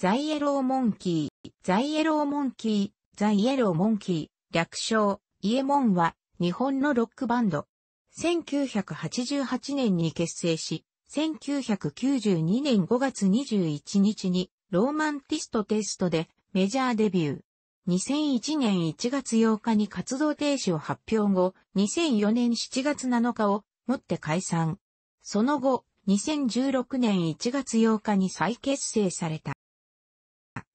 ザイエローモンキー、ザイエローモンキー、ザイエローモンキー、略称、イエモンは、日本のロックバンド。1988年に結成し、1992年5月21日に、ローマンティストテストでメジャーデビュー。2001年1月8日に活動停止を発表後、2004年7月7日をもって解散。その後、2016年1月8日に再結成された。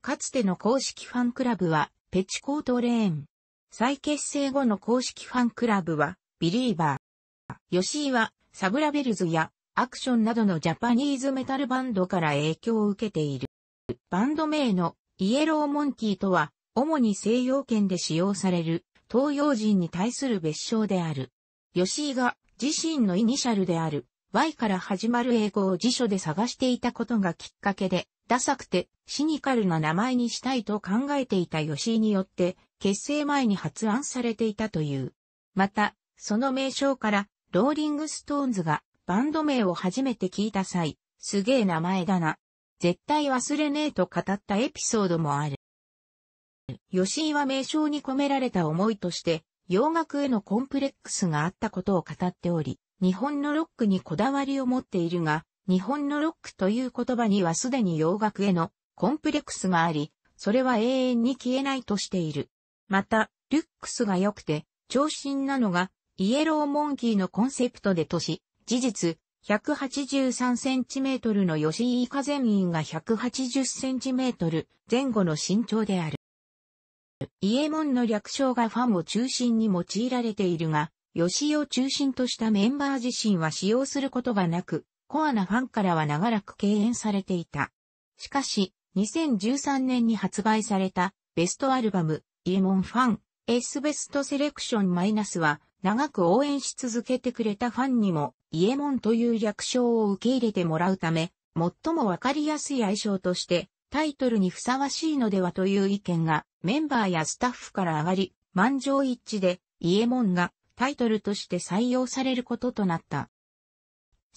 かつての公式ファンクラブは、ペチコートレーン。再結成後の公式ファンクラブは、ビリーバー。吉井は、サブラベルズや、アクションなどのジャパニーズメタルバンドから影響を受けている。バンド名のイエローモンキーとは、主に西洋圏で使用される東洋人に対する別称である。吉井が自身のイニシャルである Y から始まる英語を辞書で探していたことがきっかけで、ダサくてシニカルな名前にしたいと考えていた吉井によって、結成前に発案されていたという。また、その名称から、ローリングストーンズがバンド名を初めて聞いた際、すげえ名前だな。絶対忘れねえと語ったエピソードもある。吉井は名称に込められた思いとして、洋楽へのコンプレックスがあったことを語っており、日本のロックにこだわりを持っているが、日本のロックという言葉にはすでに洋楽へのコンプレックスがあり、それは永遠に消えないとしている。また、ルックスが良くて、長身なのが、イエローモンキーのコンセプトで都市、事実、1 8 3トルの吉井風員が1 8 0トル前後の身長である。イエモンの略称がファンを中心に用いられているが、吉井を中心としたメンバー自身は使用することがなく、コアなファンからは長らく敬遠されていた。しかし、2013年に発売されたベストアルバム、イエモンファン、エスベストセレクションマイナスは、長く応援し続けてくれたファンにも、イエモンという略称を受け入れてもらうため、最もわかりやすい愛称として、タイトルにふさわしいのではという意見が、メンバーやスタッフから上がり、満場一致で、イエモンがタイトルとして採用されることとなった。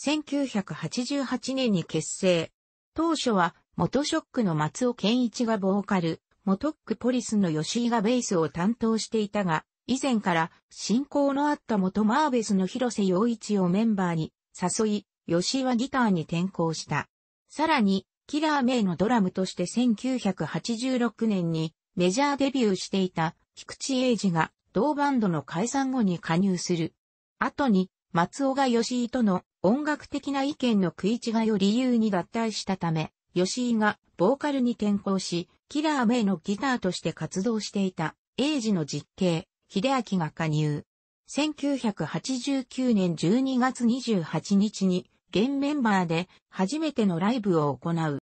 1988年に結成。当初は、元ショックの松尾健一がボーカル、モトックポリスの吉井がベースを担当していたが、以前から親交のあった元マーベスの広瀬洋一をメンバーに誘い、吉井はギターに転向した。さらに、キラー名のドラムとして1986年にメジャーデビューしていた菊池英二が同バンドの解散後に加入する。後に、松尾が吉井との音楽的な意見の食い違いを理由に脱退したため、吉井がボーカルに転向し、キラーメイのギターとして活動していた、英治の実刑、秀明が加入。1989年12月28日に、現メンバーで初めてのライブを行う。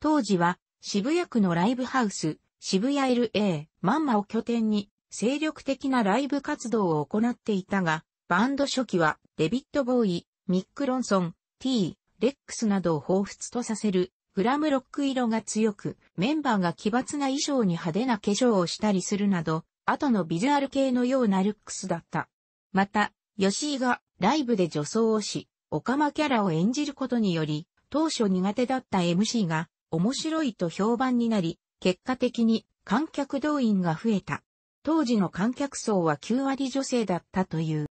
当時は渋谷区のライブハウス、渋谷 LA、マンマを拠点に精力的なライブ活動を行っていたが、バンド初期はデビッド・ボーイ、ミック・ロンソン、T、レックスなどを彷彿とさせるグラムロック色が強く、メンバーが奇抜な衣装に派手な化粧をしたりするなど、後のビジュアル系のようなルックスだった。また、吉井がライブで女装をし、オカマキャラを演じることにより、当初苦手だった MC が面白いと評判になり、結果的に観客動員が増えた。当時の観客層は9割女性だったという。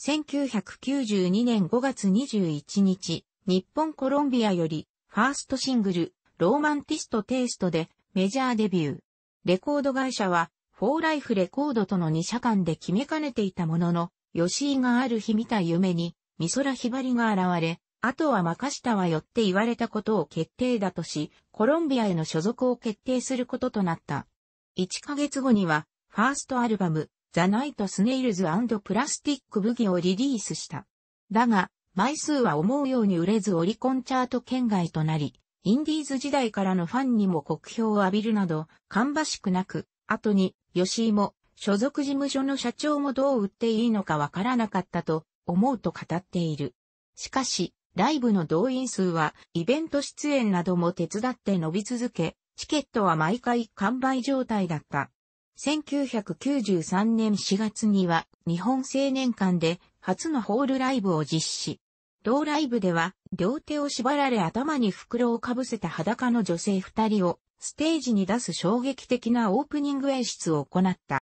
1992年5月21日、日本コロンビアより、ファーストシングル、ローマンティストテイストでメジャーデビュー。レコード会社は、フォーライフレコードとの2社間で決めかねていたものの、吉井がある日見た夢に、美空ひばりが現れ、あとは任したわよって言われたことを決定だとし、コロンビアへの所属を決定することとなった。1ヶ月後には、ファーストアルバム、ザ・ナイト・スネイルズ・プラスティック・ブギをリリースした。だが、枚数は思うように売れずオリコンチャート圏外となり、インディーズ時代からのファンにも酷評を浴びるなど、芳しくなく、後に、吉井も、所属事務所の社長もどう売っていいのかわからなかったと、思うと語っている。しかし、ライブの動員数は、イベント出演なども手伝って伸び続け、チケットは毎回完売状態だった。1993年4月には日本青年館で初のホールライブを実施。同ライブでは両手を縛られ頭に袋をかぶせた裸の女性二人をステージに出す衝撃的なオープニング演出を行った。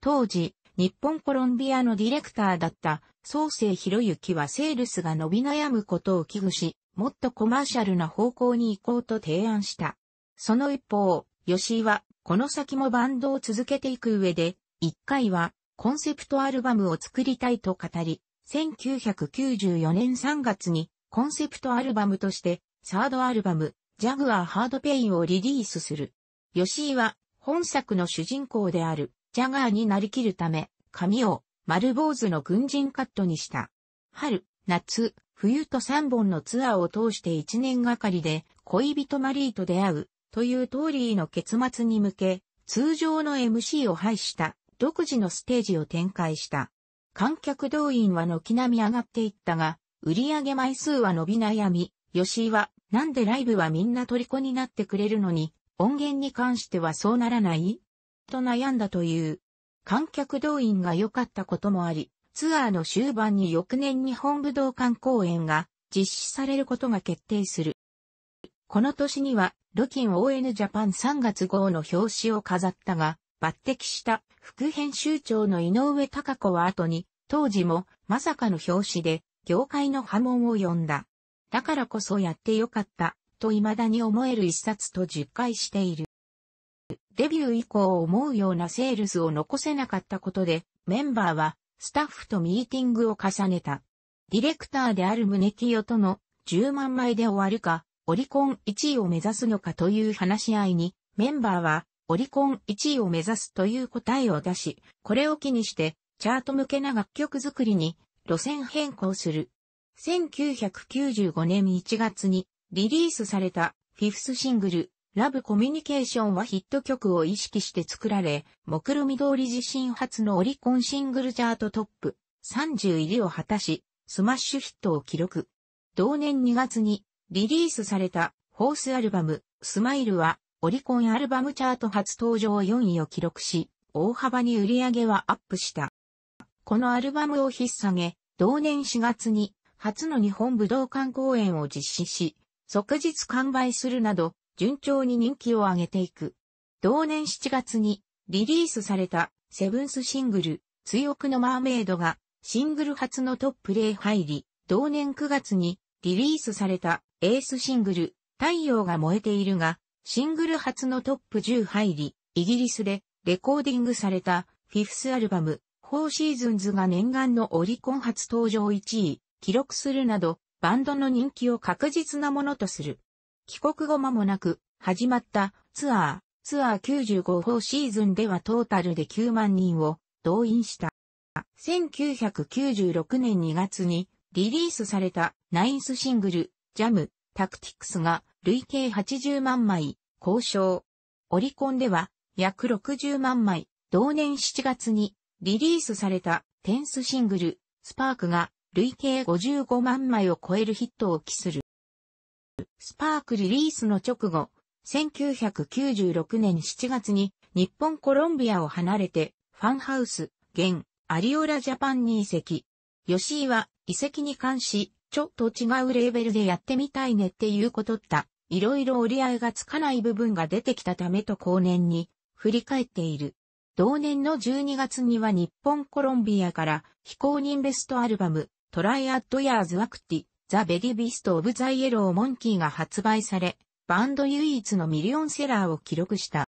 当時、日本コロンビアのディレクターだった創生博之はセールスが伸び悩むことを危惧し、もっとコマーシャルな方向に行こうと提案した。その一方、吉井は、この先もバンドを続けていく上で、一回は、コンセプトアルバムを作りたいと語り、1994年3月に、コンセプトアルバムとして、サードアルバム、ジャグアーハードペインをリリースする。吉井は、本作の主人公である、ジャガーになりきるため、髪を、丸坊主の軍人カットにした。春、夏、冬と3本のツアーを通して1年がかりで、恋人マリーと出会う、という通りの結末に向け、通常の MC を廃した独自のステージを展開した。観客動員は軒並み上がっていったが、売上枚数は伸び悩み、吉井は、なんでライブはみんな虜になってくれるのに、音源に関してはそうならないと悩んだという。観客動員が良かったこともあり、ツアーの終盤に翌年日本武道館公演が実施されることが決定する。この年にはロキン ON ジャパン3月号の表紙を飾ったが、抜擢した副編集長の井上隆子は後に、当時もまさかの表紙で業界の波紋を呼んだ。だからこそやってよかった、と未だに思える一冊と実感している。デビュー以降思うようなセールスを残せなかったことで、メンバーはスタッフとミーティングを重ねた。ディレクターである胸清との10万枚で終わるか、オリコン1位を目指すのかという話し合いに、メンバーはオリコン1位を目指すという答えを出し、これを機にして、チャート向けな楽曲作りに路線変更する。1995年1月にリリースされたフィフスシングル、ラブコミュニケーションはヒット曲を意識して作られ、目論見通り自身初のオリコンシングルチャートトップ30入りを果たし、スマッシュヒットを記録。同年2月にリリースされた、ホースアルバム、スマイルは、オリコンアルバムチャート初登場4位を記録し、大幅に売り上げはアップした。このアルバムを引っ提げ、同年4月に、初の日本武道館公演を実施し、即日完売するなど、順調に人気を上げていく。同年7月に、リリースされた、セブンスシングル、追憶のマーメイドが、シングル初のトップイ入り、同年9月に、リリースされた、エースシングル、太陽が燃えているが、シングル初のトップ10入り、イギリスでレコーディングされたフィフスアルバム、4シーズンズが念願のオリコン初登場1位、記録するなど、バンドの人気を確実なものとする。帰国後間もなく、始まったツアー、ツアー9 5ーシーズンではトータルで9万人を動員した。1996年2月にリリースされたナインスシングルジャム、タクティクスが累計80万枚、交渉。オリコンでは約60万枚、同年7月にリリースされたテンスシングル、スパークが累計55万枚を超えるヒットを期する。スパークリリースの直後、1996年7月に日本コロンビアを離れてファンハウス、現、アリオラジャパンに移籍。吉井は移籍に関し、ちょっと違うレーベルでやってみたいねっていうことった。いろいろ折り合いがつかない部分が出てきたためと後年に振り返っている。同年の12月には日本コロンビアから非公認ベストアルバムトライアッドヤーズワクティザ・ベリビスト・オブ・ザ・イエロー・モンキーが発売され、バンド唯一のミリオンセラーを記録した。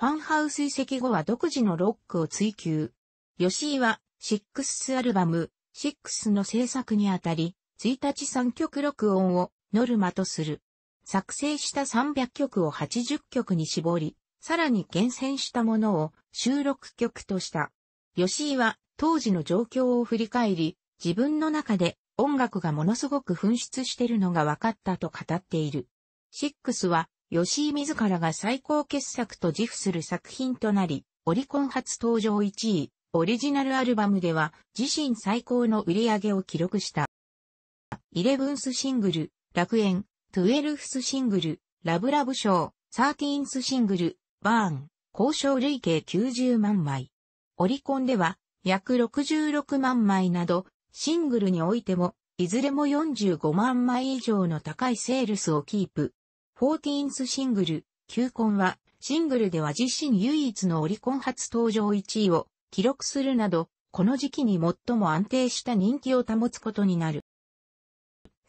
ファンハウス移籍後は独自のロックを追求。吉井は、シックスアルバム、シックスの制作にあたり、1日3曲録音をノルマとする。作成した300曲を80曲に絞り、さらに厳選したものを収録曲とした。吉井は当時の状況を振り返り、自分の中で音楽がものすごく紛失してるのが分かったと語っている。シックスは吉井自らが最高傑作と自負する作品となり、オリコン初登場1位、オリジナルアルバムでは自身最高の売り上げを記録した。イレブンスシングル、楽園、トゥエルフスシングル、ラブラブショー、サーティーンスシングル、バーン、交渉累計90万枚。オリコンでは、約66万枚など、シングルにおいても、いずれも45万枚以上の高いセールスをキープ。14th シングル、旧婚は、シングルでは自身唯一のオリコン初登場1位を記録するなど、この時期に最も安定した人気を保つことになる。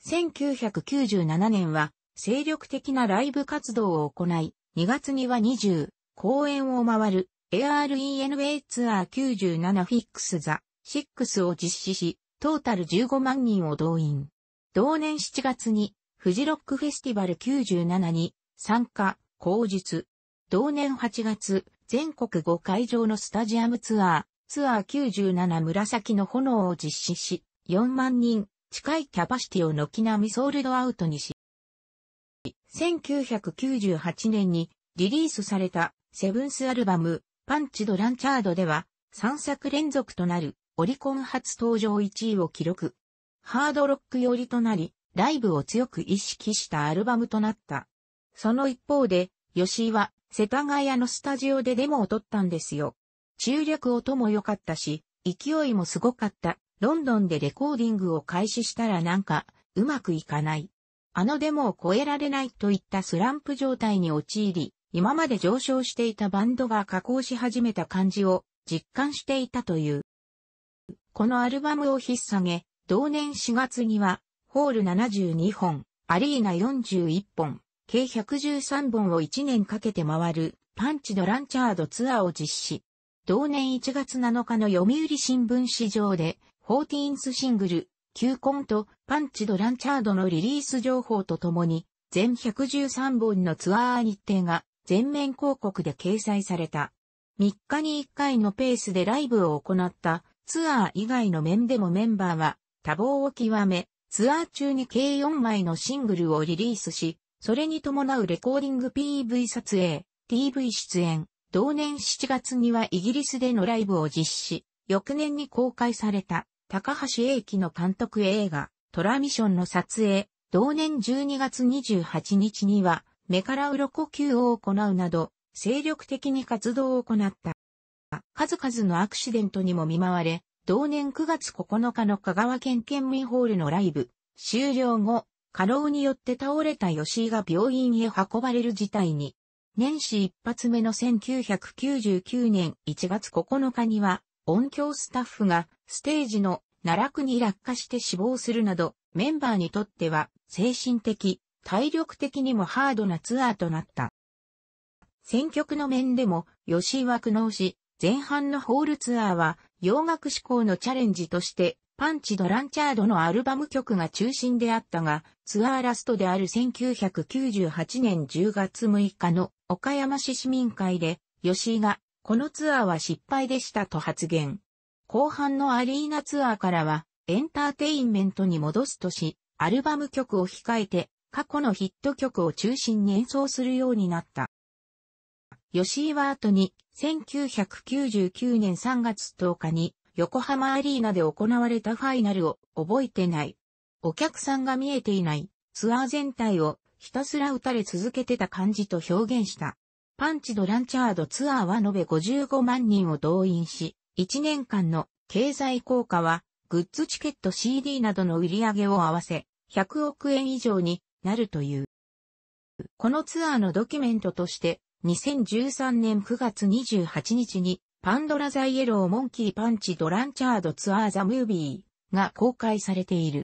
1997年は精力的なライブ活動を行い、2月には20公演を回る ARENA ツアー97フィックスザ6を実施し、トータル15万人を動員。同年7月にフジロックフェスティバル97に参加、口述。同年8月、全国5会場のスタジアムツアー、ツアー97紫の炎を実施し、4万人近いキャパシティを軒並みソールドアウトにし、1998年にリリースされたセブンスアルバムパンチドランチャードでは3作連続となるオリコン初登場1位を記録。ハードロック寄りとなり、ライブを強く意識したアルバムとなった。その一方で、吉井は世田谷のスタジオでデモを撮ったんですよ。中略音も良かったし、勢いもすごかったロンドンでレコーディングを開始したらなんか、うまくいかない。あのデモを超えられないといったスランプ状態に陥り、今まで上昇していたバンドが加工し始めた感じを実感していたという。このアルバムを引っ提げ、同年4月には、ホール72本、アリーナ41本、計113本を1年かけて回る、パンチドランチャードツアーを実施。同年1月7日の読売新聞市場で、14th シングル、球コント、パンチドランチャードのリリース情報とともに、全113本のツアー日程が全面広告で掲載された。3日に1回のペースでライブを行ったツアー以外の面でもメンバーは多忙を極め、ツアー中に計4枚のシングルをリリースし、それに伴うレコーディング PV 撮影、TV 出演、同年7月にはイギリスでのライブを実施、翌年に公開された。高橋英樹の監督映画、トラミションの撮影、同年12月28日には、目から鱗吸を行うなど、精力的に活動を行った。数々のアクシデントにも見舞われ、同年9月9日の香川県県民ホールのライブ、終了後、過労によって倒れた吉井が病院へ運ばれる事態に、年始一発目の1999年1月9日には、音響スタッフがステージの奈落に落下して死亡するなど、メンバーにとっては精神的、体力的にもハードなツアーとなった。選曲の面でも、吉井は苦悩し、前半のホールツアーは洋楽志向のチャレンジとして、パンチドランチャードのアルバム曲が中心であったが、ツアーラストである1998年10月6日の岡山市市民会で、吉井がこのツアーは失敗でしたと発言。後半のアリーナツアーからは、エンターテインメントに戻すとし、アルバム曲を控えて、過去のヒット曲を中心に演奏するようになった。吉井は後に、1999年3月10日に、横浜アリーナで行われたファイナルを覚えてない。お客さんが見えていないツアー全体をひたすら打たれ続けてた感じと表現した。パンチドランチャードツアーは延べ55万人を動員し、1年間の経済効果は、グッズチケット CD などの売り上げを合わせ、100億円以上になるという。このツアーのドキュメントとして、2013年9月28日に、パンドラザイエローモンキーパンチドランチャードツアーザムービーが公開されている。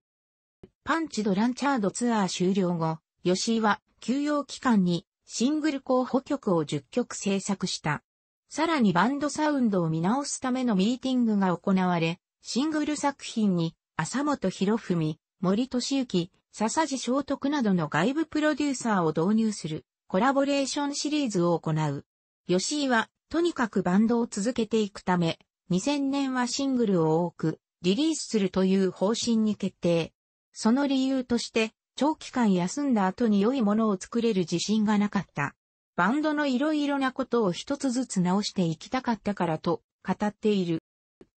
パンチドランチャードツアー終了後、吉井は休養期間にシングル候補曲を10曲制作した。さらにバンドサウンドを見直すためのミーティングが行われ、シングル作品に、浅本博文、森俊之、笹地聖徳などの外部プロデューサーを導入する、コラボレーションシリーズを行う。吉井は、とにかくバンドを続けていくため、2000年はシングルを多く、リリースするという方針に決定。その理由として、長期間休んだ後に良いものを作れる自信がなかった。バンドの色々なことを一つずつ直していきたかったからと語っている。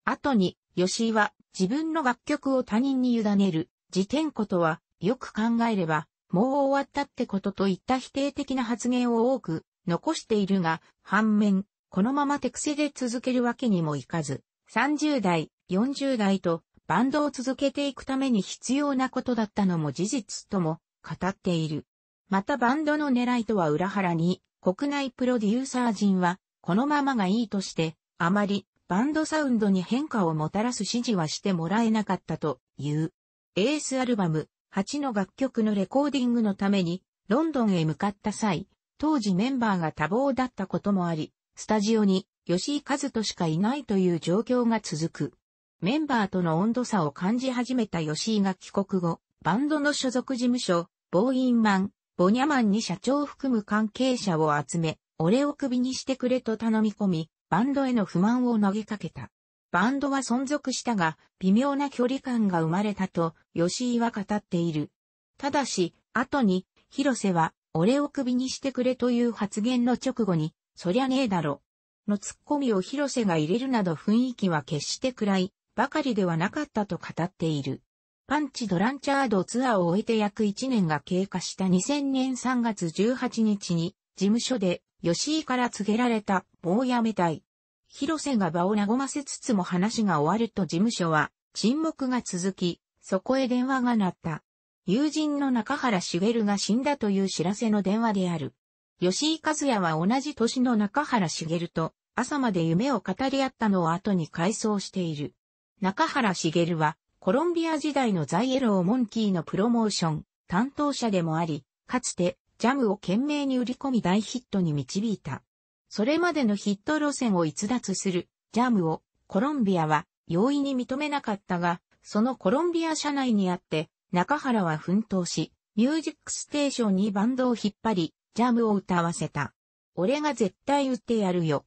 後に、吉井は自分の楽曲を他人に委ねる、自転ことは、よく考えれば、もう終わったってことといった否定的な発言を多く残しているが、反面、このまま手癖で続けるわけにもいかず、30代、40代とバンドを続けていくために必要なことだったのも事実とも語っている。またバンドの狙いとは裏腹に、国内プロデューサー陣は、このままがいいとして、あまりバンドサウンドに変化をもたらす指示はしてもらえなかったという。エースアルバム8の楽曲のレコーディングのためにロンドンへ向かった際、当時メンバーが多忙だったこともあり、スタジオに吉井和人しかいないという状況が続く。メンバーとの温度差を感じ始めた吉井が帰国後、バンドの所属事務所、ボーインマン、ボニャマンに社長を含む関係者を集め、俺を首にしてくれと頼み込み、バンドへの不満を投げかけた。バンドは存続したが、微妙な距離感が生まれたと、吉井は語っている。ただし、後に、広瀬は、俺を首にしてくれという発言の直後に、そりゃねえだろ。のツッコミを広瀬が入れるなど雰囲気は決して暗い、ばかりではなかったと語っている。パンチドランチャードツアーを終えて約1年が経過した2000年3月18日に、事務所で吉井から告げられた、もうやめたい。広瀬が場を和ませつつも話が終わると事務所は沈黙が続き、そこへ電話が鳴った。友人の中原茂が死んだという知らせの電話である。吉井和也は同じ年の中原茂と朝まで夢を語り合ったのを後に回想している。中原茂は、コロンビア時代のザイエローモンキーのプロモーション、担当者でもあり、かつて、ジャムを懸命に売り込み大ヒットに導いた。それまでのヒット路線を逸脱する、ジャムを、コロンビアは、容易に認めなかったが、そのコロンビア社内にあって、中原は奮闘し、ミュージックステーションにバンドを引っ張り、ジャムを歌わせた。俺が絶対売ってやるよ。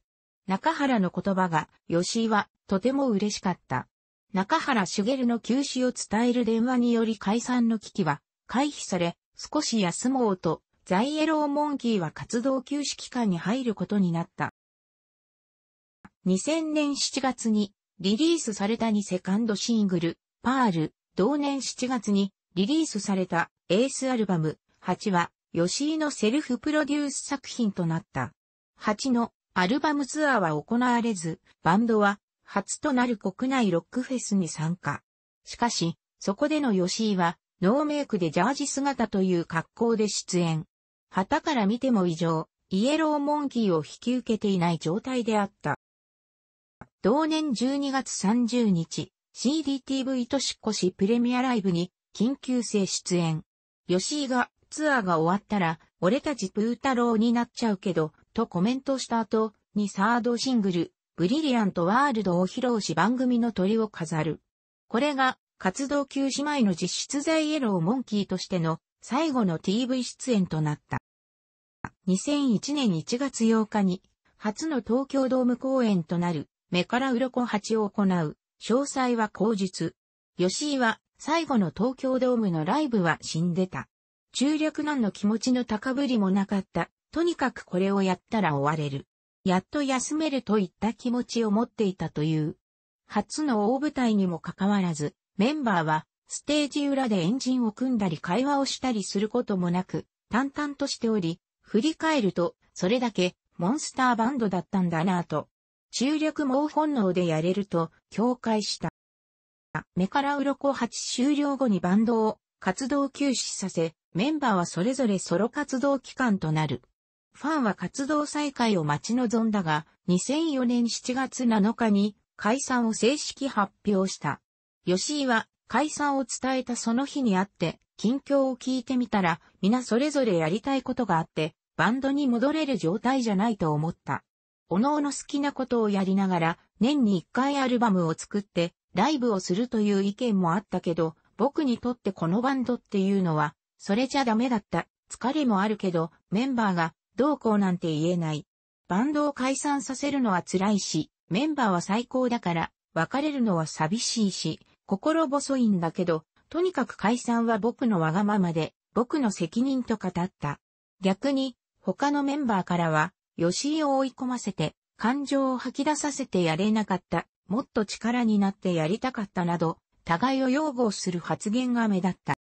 中原の言葉が、吉井は、とても嬉しかった。中原茂の休止を伝える電話により解散の危機は回避され、少し休もうと、ザイエローモンキーは活動休止期間に入ることになった。2000年7月にリリースされた2セカンドシングル、パール、同年7月にリリースされたエースアルバム、8は、吉井のセルフプロデュース作品となった。8のアルバムツアーは行われず、バンドは初となる国内ロックフェスに参加。しかし、そこでの吉井は、ノーメイクでジャージ姿という格好で出演。旗から見ても異常、イエローモンキーを引き受けていない状態であった。同年12月30日、CDTV 年越しプレミアライブに緊急性出演。吉井がツアーが終わったら、俺たちプー太郎になっちゃうけど、とコメントした後、にサードシングル、ブリリアントワールドを披露し番組の鳥を飾る。これが活動休止前の実質在イエローモンキーとしての最後の TV 出演となった。2001年1月8日に初の東京ドーム公演となる目から鱗八を行う詳細は口述。吉井は最後の東京ドームのライブは死んでた。中略難の気持ちの高ぶりもなかった。とにかくこれをやったら終われる。やっと休めるといった気持ちを持っていたという。初の大舞台にもかかわらず、メンバーはステージ裏でエンジンを組んだり会話をしたりすることもなく、淡々としており、振り返ると、それだけモンスターバンドだったんだなぁと。中略猛本能でやれると、境界した。目から鱗8終了後にバンドを活動休止させ、メンバーはそれぞれソロ活動期間となる。ファンは活動再開を待ち望んだが、2004年7月7日に解散を正式発表した。吉井は解散を伝えたその日にあって、近況を聞いてみたら、皆それぞれやりたいことがあって、バンドに戻れる状態じゃないと思った。おのおの好きなことをやりながら、年に1回アルバムを作って、ライブをするという意見もあったけど、僕にとってこのバンドっていうのは、それじゃダメだった。疲れもあるけど、メンバーがどうこうなんて言えない。バンドを解散させるのは辛いし、メンバーは最高だから、別れるのは寂しいし、心細いんだけど、とにかく解散は僕のわがままで、僕の責任と語った。逆に、他のメンバーからは、吉井を追い込ませて、感情を吐き出させてやれなかった、もっと力になってやりたかったなど、互いを擁護する発言が目立った。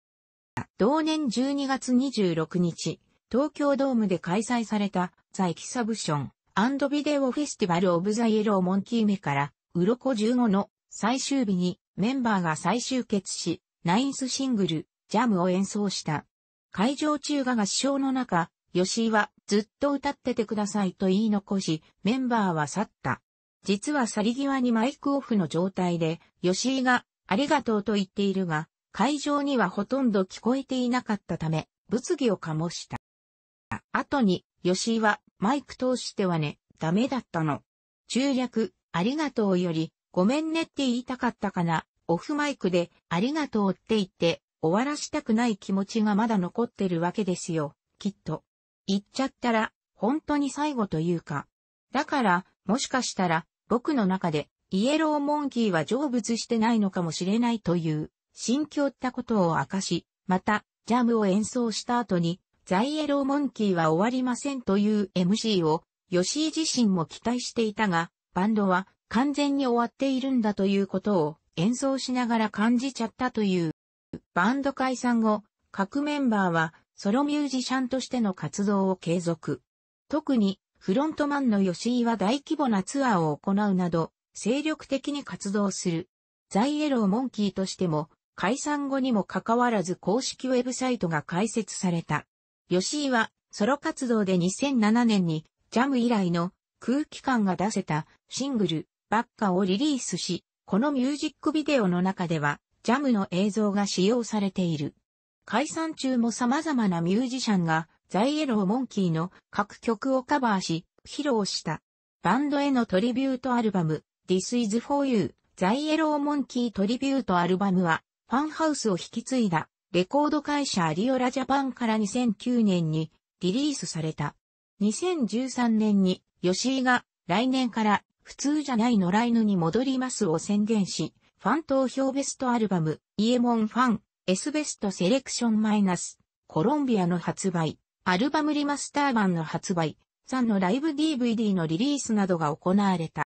同年12月26日、東京ドームで開催されたザエキサブションビデオフェスティバルオブザイエローモンキー目からウロコ15の最終日にメンバーが再集結し、ナインスシングル、ジャムを演奏した。会場中が合唱の中、吉井はずっと歌っててくださいと言い残し、メンバーは去った。実は去り際にマイクオフの状態で、吉井がありがとうと言っているが、会場にはほとんど聞こえていなかったため、物議を醸した。後に、吉井は、マイク通してはね、ダメだったの。中略、ありがとうより、ごめんねって言いたかったかな。オフマイクで、ありがとうって言って、終わらしたくない気持ちがまだ残ってるわけですよ、きっと。言っちゃったら、本当に最後というか。だから、もしかしたら、僕の中で、イエローモンキーは成仏してないのかもしれないという、心境ったことを明かし、また、ジャムを演奏した後に、ザイエローモンキーは終わりませんという MC を、吉井自身も期待していたが、バンドは完全に終わっているんだということを演奏しながら感じちゃったという。バンド解散後、各メンバーはソロミュージシャンとしての活動を継続。特にフロントマンの吉井は大規模なツアーを行うなど、精力的に活動する。ザイエローモンキーとしても、解散後にもかかわらず公式ウェブサイトが開設された。吉井はソロ活動で2007年にジャム以来の空気感が出せたシングルバッカをリリースし、このミュージックビデオの中ではジャムの映像が使用されている。解散中も様々なミュージシャンがザイエローモンキーの各曲をカバーし、披露した。バンドへのトリビュートアルバム This is for you ザイエローモンキートリビュートアルバムはファンハウスを引き継いだレコード会社アリオラジャパンから2009年にリリースされた。2013年に吉井が来年から普通じゃないのライヌに戻りますを宣言し、ファン投票ベストアルバム、イエモンファン、S ベストセレクションマイナス、コロンビアの発売、アルバムリマスター版の発売、3のライブ DVD のリリースなどが行われた。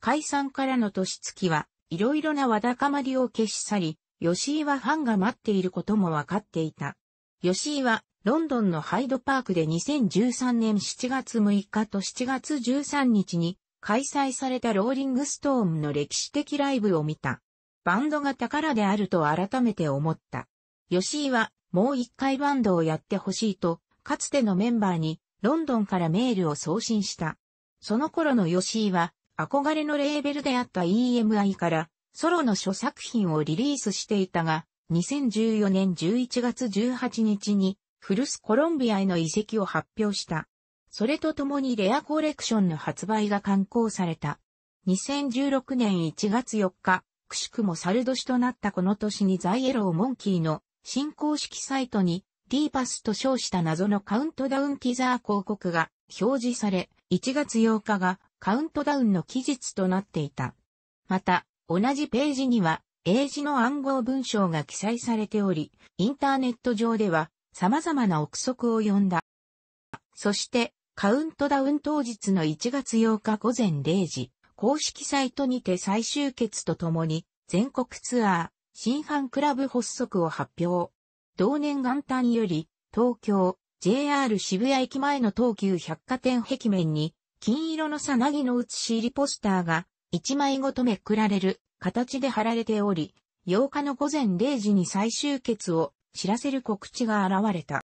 解散からの年月は、いろいろなわだかまりを消し去り、吉井はファンが待っていることもわかっていた。吉井は、ロンドンのハイドパークで2013年7月6日と7月13日に開催されたローリングストームの歴史的ライブを見た。バンドが宝であると改めて思った。吉井はもう一回バンドをやってほしいと、かつてのメンバーにロンドンからメールを送信した。その頃の吉井は憧れのレーベルであった EMI からソロの諸作品をリリースしていたが、2014年11月18日に、フルスコロンビアへの移籍を発表した。それとともにレアコレクションの発売が刊行された。2016年1月4日、くしくも猿年となったこの年にザイエローモンキーの新公式サイトにディーパスと称した謎のカウントダウンティザー広告が表示され、1月8日がカウントダウンの期日となっていた。また、同じページには英字の暗号文章が記載されており、インターネット上では様々な憶測を呼んだ。そして、カウントダウン当日の1月8日午前0時、公式サイトにて最終決とともに、全国ツアー、新版クラブ発足を発表。同年元旦より、東京、JR 渋谷駅前の東急百貨店壁面に、金色のさなぎの写し入りポスターが一枚ごとめくられる形で貼られており、8日の午前0時に最終決を知らせる告知が現れた。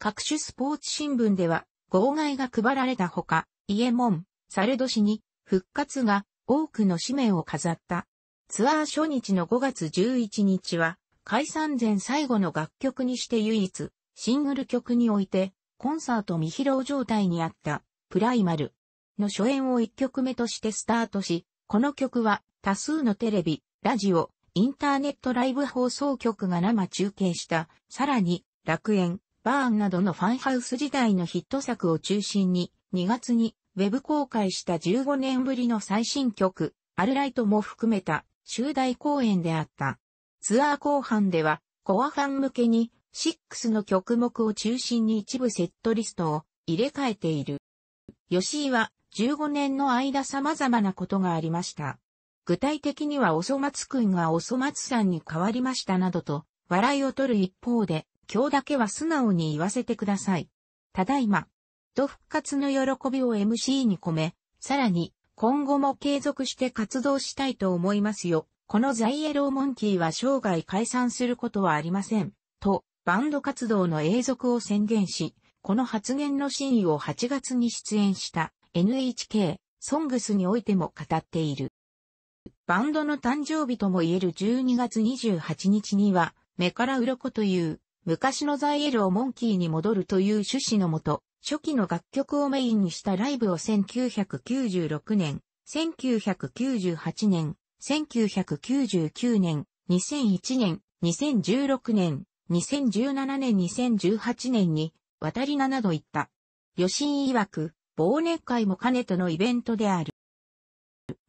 各種スポーツ新聞では号外が配られたほか、モン、サ門、猿氏に復活が多くの使命を飾った。ツアー初日の5月11日は解散前最後の楽曲にして唯一シングル曲においてコンサート未披露状態にあったプライマルの初演を1曲目としてスタートし、この曲は多数のテレビ、ラジオ、インターネットライブ放送局が生中継した、さらに楽園、バーンなどのファンハウス時代のヒット作を中心に、2月にウェブ公開した15年ぶりの最新曲、アルライトも含めた集大公演であった。ツアー後半では、コアファン向けに、6の曲目を中心に一部セットリストを入れ替えている。吉井は15年の間様々なことがありました。具体的にはおそ松くんがおそ松さんに変わりましたなどと、笑いを取る一方で、今日だけは素直に言わせてください。ただいま、と復活の喜びを MC に込め、さらに、今後も継続して活動したいと思いますよ。このザイエローモンキーは生涯解散することはありません。と、バンド活動の永続を宣言し、この発言の真意を8月に出演した NHK、ソングスにおいても語っている。バンドの誕生日とも言える12月28日には、目から鱗という、昔のザイエルをモンキーに戻るという趣旨のもと、初期の楽曲をメインにしたライブを1996年、1998年、1999年、2001年、2016年、2017年、2018年に、渡り7など行った。吉井曰く、忘年会も兼ねてのイベントである。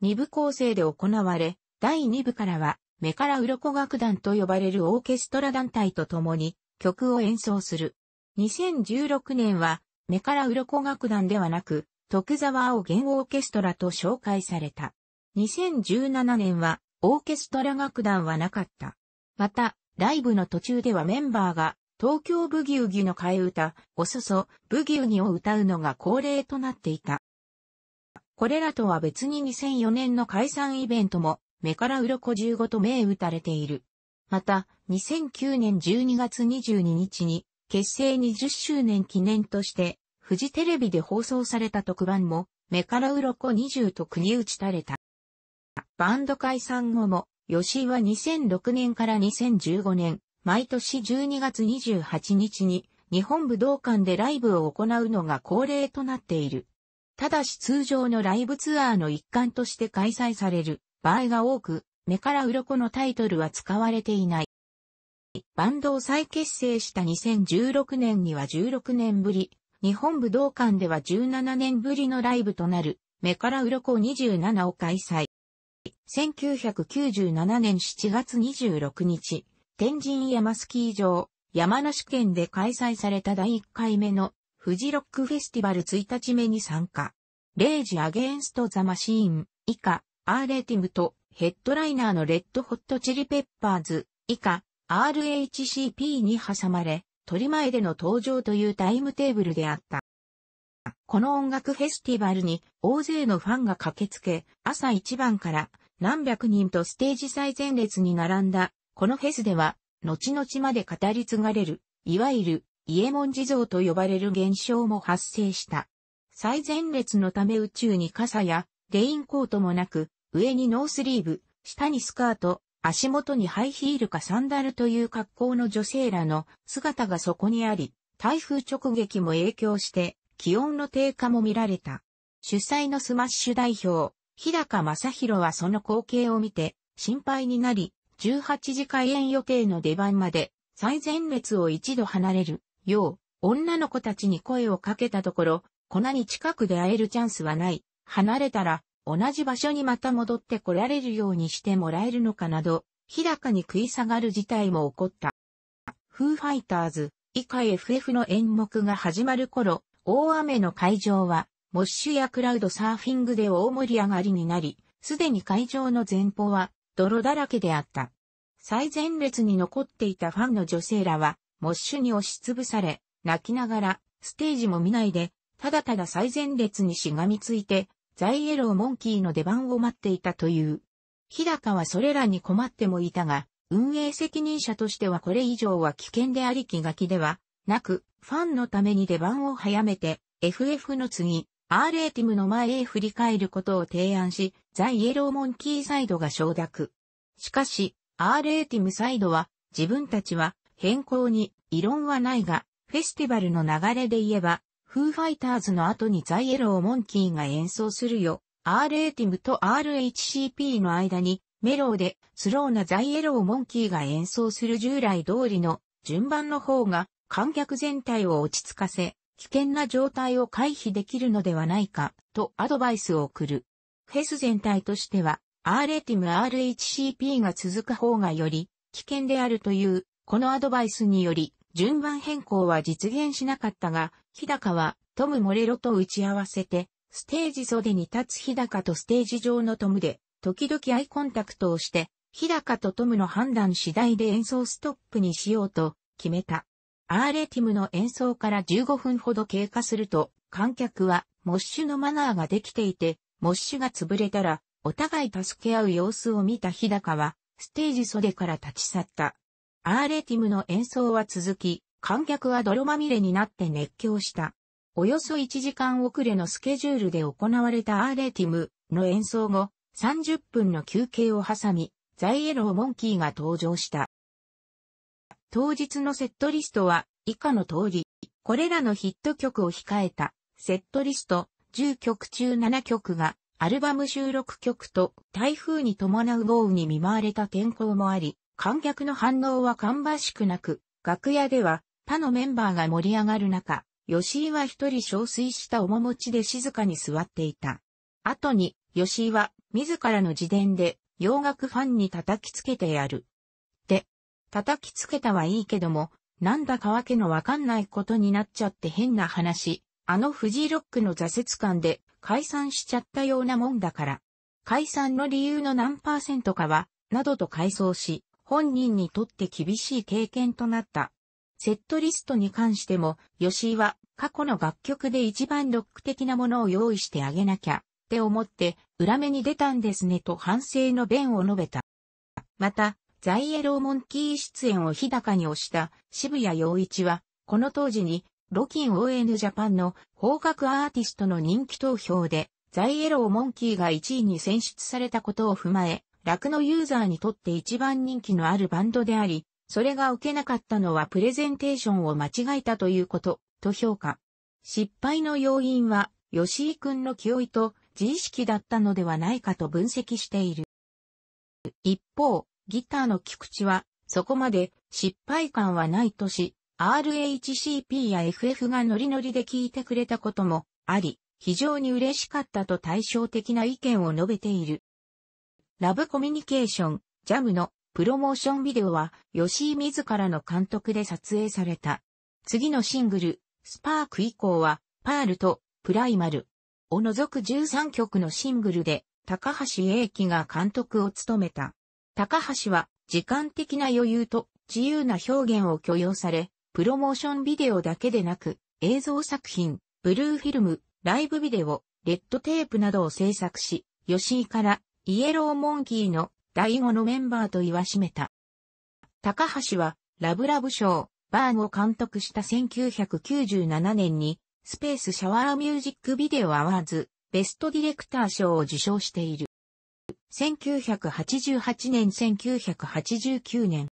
二部構成で行われ、第二部からは、目から鱗楽団と呼ばれるオーケストラ団体と共に曲を演奏する。2016年は、目から鱗楽団ではなく、徳沢を弦オーケストラと紹介された。2017年は、オーケストラ楽団はなかった。また、ライブの途中ではメンバーが東京ブギウギの替え歌、おそそ、ブギウギを歌うのが恒例となっていた。これらとは別に2004年の解散イベントも、目から鱗15と銘打たれている。また、2009年12月22日に、結成20周年記念として、富士テレビで放送された特番も、目から鱗20と国打ちたれた。バンド解散後も、吉井は2006年から2015年、毎年12月28日に日本武道館でライブを行うのが恒例となっている。ただし通常のライブツアーの一環として開催される場合が多く、目から鱗のタイトルは使われていない。バンドを再結成した2016年には16年ぶり、日本武道館では17年ぶりのライブとなる、目から鱗27を開催。1997年7月26日、天神山スキー場、山梨県で開催された第1回目のフジロックフェスティバル1日目に参加。レイジ・アゲンスト・ザ・マシーン、以下、アーレティムとヘッドライナーのレッド・ホット・チリ・ペッパーズ、以下、RHCP に挟まれ、取前での登場というタイムテーブルであった。この音楽フェスティバルに大勢のファンが駆けつけ、朝一番から何百人とステージ最前列に並んだこのフェスでは、後々まで語り継がれる、いわゆる、イエモン地蔵と呼ばれる現象も発生した。最前列のため宇宙に傘や、レインコートもなく、上にノースリーブ、下にスカート、足元にハイヒールかサンダルという格好の女性らの姿がそこにあり、台風直撃も影響して、気温の低下も見られた。主催のスマッシュ代表、日高正宏はその光景を見て、心配になり、18時開演予定の出番まで、最前列を一度離れる、よう、女の子たちに声をかけたところ、粉に近くで会えるチャンスはない。離れたら、同じ場所にまた戻って来られるようにしてもらえるのかなど、日高に食い下がる事態も起こった。フーファイターズ、以下 FF の演目が始まる頃、大雨の会場は、モッシュやクラウドサーフィングで大盛り上がりになり、すでに会場の前方は、泥だらけであった。最前列に残っていたファンの女性らは、モッシュに押しつぶされ、泣きながら、ステージも見ないで、ただただ最前列にしがみついて、ザイエローモンキーの出番を待っていたという。日高はそれらに困ってもいたが、運営責任者としてはこれ以上は危険であり気が気ではなく、ファンのために出番を早めて、FF の次、R a ティムの前へ振り返ることを提案し、ザ・イエローモンキーサイドが承諾。しかし、アーレーティムサイドは、自分たちは変更に異論はないが、フェスティバルの流れで言えば、フーファイターズの後にザ・イエローモンキーが演奏するよ。R ーティムと RHCP の間に、メローでスローなザイエローモンキーが演奏する従来通りの順番の方が観客全体を落ち着かせ、危険な状態を回避できるのではないかとアドバイスを送る。フェス全体としては、RATIM-RHCP が続く方がより危険であるという、このアドバイスにより、順番変更は実現しなかったが、日高はトム・モレロと打ち合わせて、ステージ袖に立つ日高とステージ上のトムで、時々アイコンタクトをして、日高とトムの判断次第で演奏ストップにしようと決めた。r a t ィ m の演奏から15分ほど経過すると、観客はモッシュのマナーができていて、モッシュが潰れたら、お互い助け合う様子を見た日高は、ステージ袖から立ち去った。アーレティムの演奏は続き、観客は泥まみれになって熱狂した。およそ1時間遅れのスケジュールで行われたアーレティムの演奏後、30分の休憩を挟み、ザイエローモンキーが登場した。当日のセットリストは以下の通り、これらのヒット曲を控えたセットリスト10曲中7曲がアルバム収録曲と台風に伴う豪雨に見舞われた天候もあり、観客の反応は芳しくなく、楽屋では他のメンバーが盛り上がる中、吉井は一人憔悴した面持ちで静かに座っていた。後に、吉井は自らの自伝で洋楽ファンに叩きつけてやる。で、叩きつけたはいいけども、なんだかわけのわかんないことになっちゃって変な話、あのフジロックの挫折感で解散しちゃったようなもんだから。解散の理由の何パーセントかは、などと回想し、本人にとって厳しい経験となった。セットリストに関しても、吉井は過去の楽曲で一番ロック的なものを用意してあげなきゃ、って思って、裏目に出たんですねと反省の弁を述べた。また、ザイエローモンキー出演を日高に推した渋谷陽一は、この当時にロキン ON ジャパンの方角アーティストの人気投票で、ザイエローモンキーが1位に選出されたことを踏まえ、楽のユーザーにとって一番人気のあるバンドであり、それが受けなかったのはプレゼンテーションを間違えたということ、と評価。失敗の要因は、吉井くんの気負いと自意識だったのではないかと分析している。一方、ギターの菊池は、そこまで失敗感はないとし、RHCP や FF がノリノリで聞いてくれたこともあり、非常に嬉しかったと対照的な意見を述べている。ラブコミュニケーション、ジャムのプロモーションビデオは、吉井自らの監督で撮影された。次のシングル、スパーク以降は、パールとプライマルを除く13曲のシングルで、高橋英樹が監督を務めた。高橋は、時間的な余裕と自由な表現を許容され、プロモーションビデオだけでなく、映像作品、ブルーフィルム、ライブビデオ、レッドテープなどを制作し、吉井からイエローモンキーの第5のメンバーと言わしめた。高橋はラブラブショー、バーンを監督した1997年にスペースシャワーミュージックビデオアワーズベストディレクター賞を受賞している。1988年1989年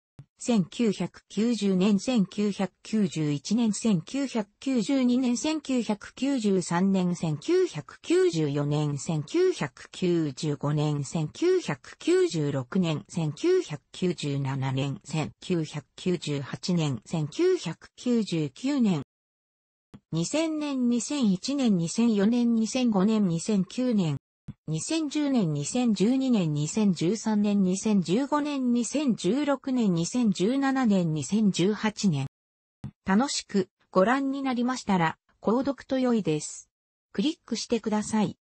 1990年、1991年、1992年、1993年、1994年、1995年、1996年、1997年、1998年、1999年、2000年、2001年、2004年、2005年、2009年、2010年、2012年、2013年、2015年、2016年、2017年、2018年。楽しくご覧になりましたら、購読と良いです。クリックしてください。